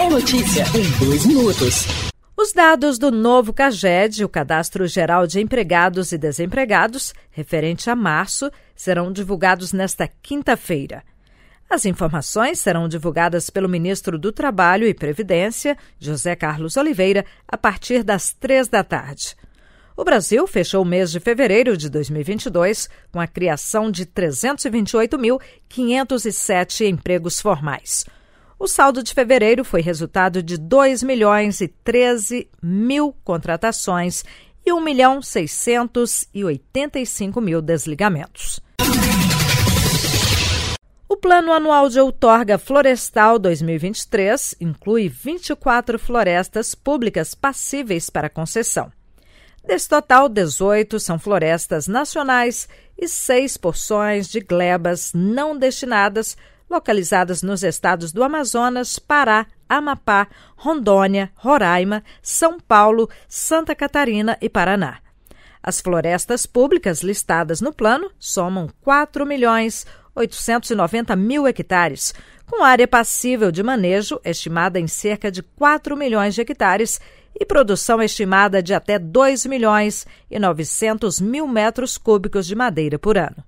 É notícia em dois minutos. Os dados do novo CAGED, o Cadastro Geral de Empregados e Desempregados, referente a março, serão divulgados nesta quinta-feira. As informações serão divulgadas pelo ministro do Trabalho e Previdência, José Carlos Oliveira, a partir das três da tarde. O Brasil fechou o mês de fevereiro de 2022 com a criação de 328.507 empregos formais o saldo de fevereiro foi resultado de 2 milhões e 13 mil contratações e 1 milhão 685 mil desligamentos. O Plano Anual de Outorga Florestal 2023 inclui 24 florestas públicas passíveis para concessão. Desse total, 18 são florestas nacionais e seis porções de glebas não destinadas localizadas nos estados do Amazonas, Pará, Amapá, Rondônia, Roraima, São Paulo, Santa Catarina e Paraná. As florestas públicas listadas no plano somam 4 milhões 890 mil hectares, com área passível de manejo estimada em cerca de 4 milhões de hectares e produção estimada de até 2 milhões e 900 mil metros cúbicos de madeira por ano.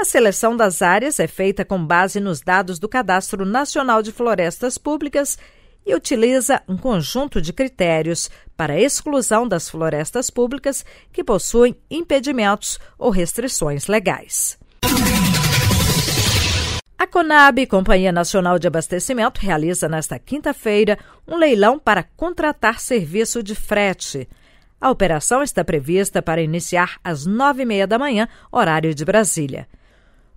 A seleção das áreas é feita com base nos dados do Cadastro Nacional de Florestas Públicas e utiliza um conjunto de critérios para a exclusão das florestas públicas que possuem impedimentos ou restrições legais. A Conab, Companhia Nacional de Abastecimento, realiza nesta quinta-feira um leilão para contratar serviço de frete. A operação está prevista para iniciar às nove e meia da manhã, horário de Brasília.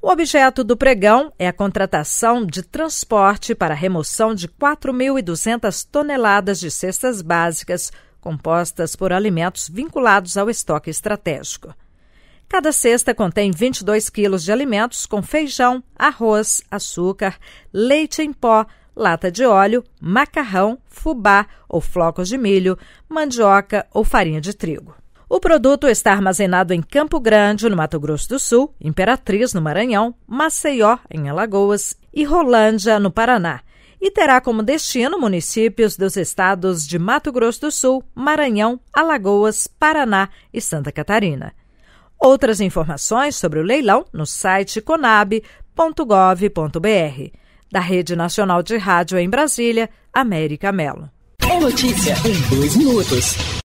O objeto do pregão é a contratação de transporte para remoção de 4.200 toneladas de cestas básicas compostas por alimentos vinculados ao estoque estratégico. Cada cesta contém 22 quilos de alimentos com feijão, arroz, açúcar, leite em pó, lata de óleo, macarrão, fubá ou flocos de milho, mandioca ou farinha de trigo. O produto está armazenado em Campo Grande, no Mato Grosso do Sul, Imperatriz, no Maranhão, Maceió, em Alagoas e Rolândia, no Paraná e terá como destino municípios dos estados de Mato Grosso do Sul, Maranhão, Alagoas, Paraná e Santa Catarina. Outras informações sobre o leilão no site conab.gov.br. Da Rede Nacional de Rádio em Brasília, América Melo. É notícia em dois minutos.